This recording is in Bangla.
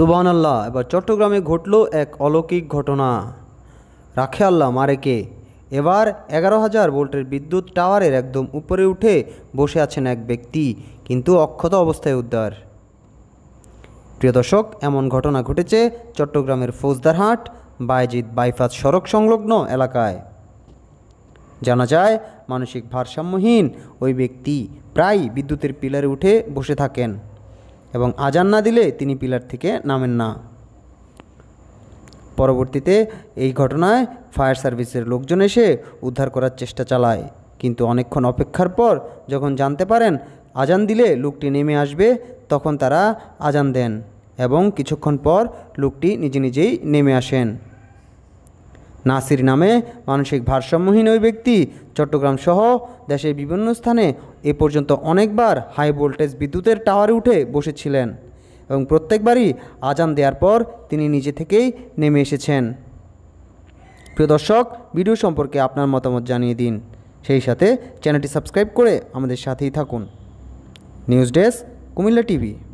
সুবাহ আল্লাহ এবার চট্টগ্রামে ঘটল এক অলৌকিক ঘটনা রাখে আল্লাহ মারেকে এবার এগারো হাজার ভোল্টের বিদ্যুৎ টাওয়ারের একদম উপরে উঠে বসে আছেন এক ব্যক্তি কিন্তু অক্ষত অবস্থায় উদ্ধার প্রিয় দর্শক এমন ঘটনা ঘটেছে চট্টগ্রামের ফৌজদারহাট বায়জিদ বাইফাত সড়ক সংলগ্ন এলাকায় জানা যায় মানসিক ভারসাম্যহীন ওই ব্যক্তি প্রায় বিদ্যুতের পিলারে উঠে বসে থাকেন এবং আজান না দিলে তিনি পিলার থেকে নামেন না পরবর্তীতে এই ঘটনায় ফায়ার সার্ভিসের লোকজন এসে উদ্ধার করার চেষ্টা চালায় কিন্তু অনেকক্ষণ অপেক্ষার পর যখন জানতে পারেন আজান দিলে লোকটি নেমে আসবে তখন তারা আজান দেন এবং কিছুক্ষণ পর লোকটি নিজে নিজেই নেমে আসেন নাসির নামে মানসিক ভারসাম্যহীন ওই ব্যক্তি চট্টগ্রাম সহ দেশের বিভিন্ন স্থানে এ পর্যন্ত অনেকবার হাই ভোল্টেজ বিদ্যুতের টাওয়ারে উঠে বসেছিলেন এবং প্রত্যেকবারই আজান দেওয়ার পর তিনি নিজে থেকেই নেমে এসেছেন প্রিয় দর্শক ভিডিও সম্পর্কে আপনার মতামত জানিয়ে দিন সেই সাথে চ্যানেলটি সাবস্ক্রাইব করে আমাদের সাথেই থাকুন নিউজ ডেস্ক কুমিল্লা টিভি